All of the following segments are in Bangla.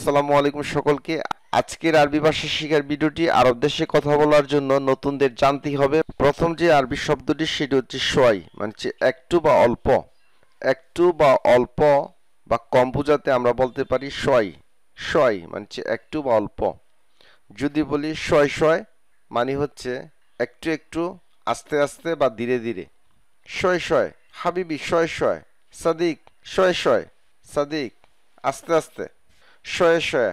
আসসালামু আলাইকুম সকলকে আজকের আরবি ভাষা শিখার ভিডিওটি আরব দেশে কথা বলার জন্য নতুনদের জানতেই হবে প্রথম যে আরবি শব্দটি সেটি হচ্ছে সোয়াই মানে একটু বা অল্প একটু বা অল্প বা কম বোঝাতে আমরা বলতে পারি সয় সোয়াই মানে একটু বা অল্প যদি বলি সয় শয় মানে হচ্ছে একটু একটু আস্তে আস্তে বা ধীরে ধীরে শয় শয় হাবিবি শয় শয় সাদিক শয় শয় সাদিক আস্তে আস্তে শয়ে শয়ে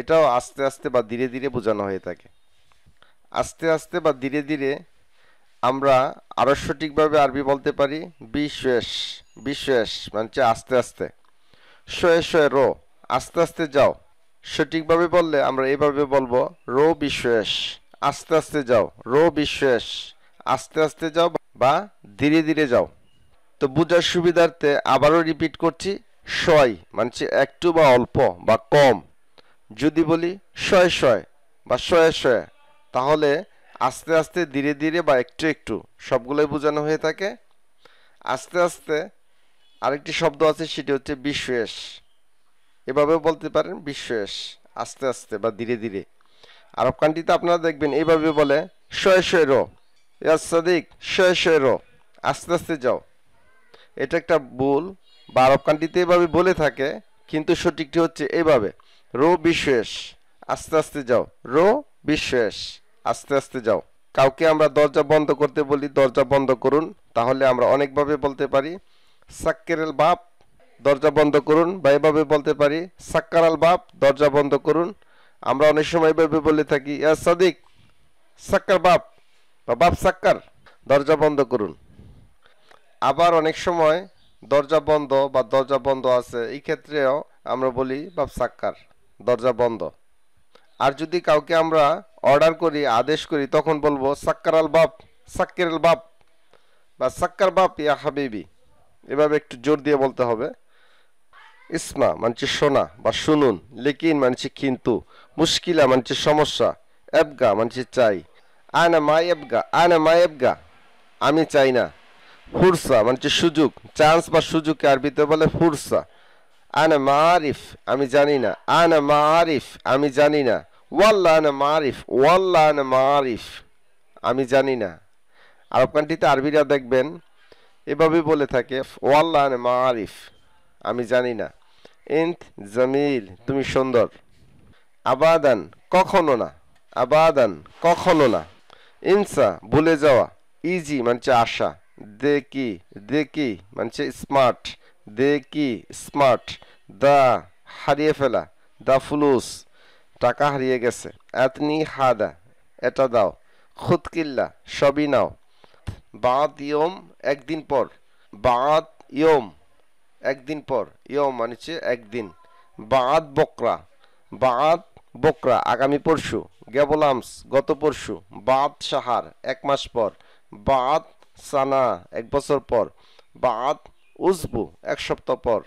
এটাও আস্তে আস্তে বা ধীরে ধীরে বোঝানো হয়ে থাকে আস্তে আস্তে বা ধীরে ধীরে আমরা আরও সঠিকভাবে আরবি বলতে পারি বিশ্বেষ বিশ্বেষ মানে আস্তে আস্তে শয়ে শয়ে রো আস্তে আস্তে যাও সঠিকভাবে বললে আমরা এভাবে বলবো রো বিশ্বেষ আস্তে আস্তে যাও রো বিশ্বেষ আস্তে আস্তে যাও বা ধীরে ধীরে যাও তো বোঝার সুবিধার্থে আবারও রিপিট করছি শয় মানছে একটু বা অল্প বা কম যদি বলি শয় শয় বা শয়ে শয়ে তাহলে আস্তে আস্তে ধীরে ধীরে বা একটু একটু সবগুলোই বোঝানো হয়ে থাকে আস্তে আস্তে আরেকটি শব্দ আছে সেটি হচ্ছে বিশ্বাস এভাবে বলতে পারেন বিশ্বাস আস্তে আস্তে বা ধীরে ধীরে আরব কান্ডিতে আপনারা দেখবেন এইভাবে বলে শয়ে শয়ে র ইয়াসাদিক শয়ে শয়ে র আস্তে আস্তে যাও এটা একটা ভুল বা কান্ট্রিতে এভাবে বলে থাকে কিন্তু সঠিকটি হচ্ছে এভাবে রো বিশ্বাস আস্তে আস্তে যাও রো বিশ্বাস আস্তে আস্তে যাও কাউকে আমরা দরজা বন্ধ করতে বলি দরজা বন্ধ করুন তাহলে আমরা অনেকভাবে বলতে পারি সাক্কেরেল বাপ দরজা বন্ধ করুন বা এভাবে বলতে পারি সাক্কারাল বাপ দরজা বন্ধ করুন আমরা অনেক সময় এভাবে বলে থাকি সাদিক সাক্কার বাপ বা বাপ সাক্কার দরজা বন্ধ করুন আবার অনেক সময় দরজা বন্ধ বা দরজা বন্ধ আছে এই ক্ষেত্রেও আমরা বলি বাপ সাক্কার দরজা বন্ধ আর যদি কাউকে আমরা অর্ডার করি আদেশ করি তখন বলবো সাক্কার আল বাপ সাক্কের আল বাপ বা সাক্কার বাপ ইয়া হাবিবি এভাবে একটু জোর দিয়ে বলতে হবে ইসমা মানছি শোনা বা শুনুন লেকিন মানছি কিন্তু মুশকিলা মানছি সমস্যা এবগা মানছি চাই না মা এবগা না মা এবগা আমি চাই না ফুরসা মানে হচ্ছে সুযোগ চান্স বা সুযোগকে আরবিতে বলে ফুরসা আনা মারিফ আমি জানি না আনা মারিফ আমি জানি না ওয়াল্লা আনা মারিফ ওয়াল্লা আনা মারিফ আমি জানি না আরব কান্ট্রিতে আরবিরা দেখবেন এভাবে বলে থাকে ওয়াল্লা আনা মারিফ আমি জানি না ইন্ত জামিল তুমি সুন্দর আবাদান কখনো না আবাদান কখনো না ইনসা ভুলে যাওয়া ইজি মানে আশা দে কি দে কি মানছে স্মার্ট দে কি স্মার্ট দা হারিয়ে ফেলা দা ফুলুস টাকা হারিয়ে গেছে এতনি হাদা এটা দাও খুতকিল্লা সবই নাও বাঁত ইয়ম একদিন পর বাঁত ইয়ম একদিন পর ইয়ম মানছে একদিন বাঁত বকরা বাঁত বকরা আগামী পরশু গেবলামস গত পরশু বাঁত সাহার এক মাস পর বাঁত সানা এক বছর পর বাদ উজবু এক সপ্তাহ পর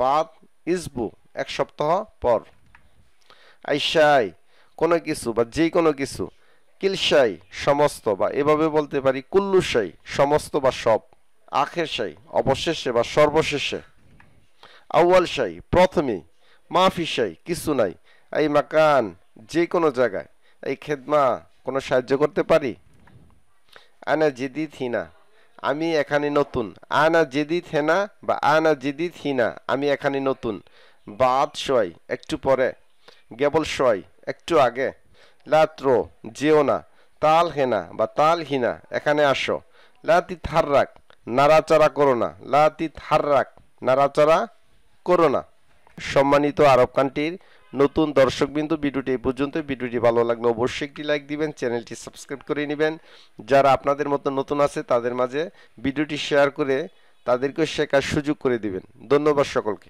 বাদ ইসবু এক সপ্তাহ পর আইসাই কোনো কিছু বা যে কোনো কিছু কিলসাই সমস্ত বা এভাবে বলতে পারি কুল্লুসাই সমস্ত বা সব আখের সাই অবশেষে বা সর্বশেষে আউ্য়াল সাই প্রথমে মাফি সাই কিছু নাই এই মাকান যে কোনো জায়গায় এই খেদমা কোনো সাহায্য করতে পারি আনা জিদি থিনা আমি এখানে নতুন আনা জিদি থেনা বা আনা জিদি থিনা আমি এখানে নতুন বাদ সয় একটু পরে কেবল সয় একটু আগে লাত্র যেও না তাল হেনা বা তাল হিনা এখানে আসো লাতি থার রাখ নাড়াচাড়া করো না লাতি থার রাখ নাড়াচাড়া করো না সম্মানিত আরব কান্ট্রির নতুন দর্শকবিন্দু ভিডিওটি এই পর্যন্ত ভিডিওটি ভালো লাগলে অবশ্যই একটি লাইক দিবেন চ্যানেলটি সাবস্ক্রাইব করে নেবেন যারা আপনাদের মতো নতুন আছে তাদের মাঝে ভিডিওটি শেয়ার করে তাদেরকেও শেখার সুযোগ করে দিবেন ধন্যবাদ সকলকে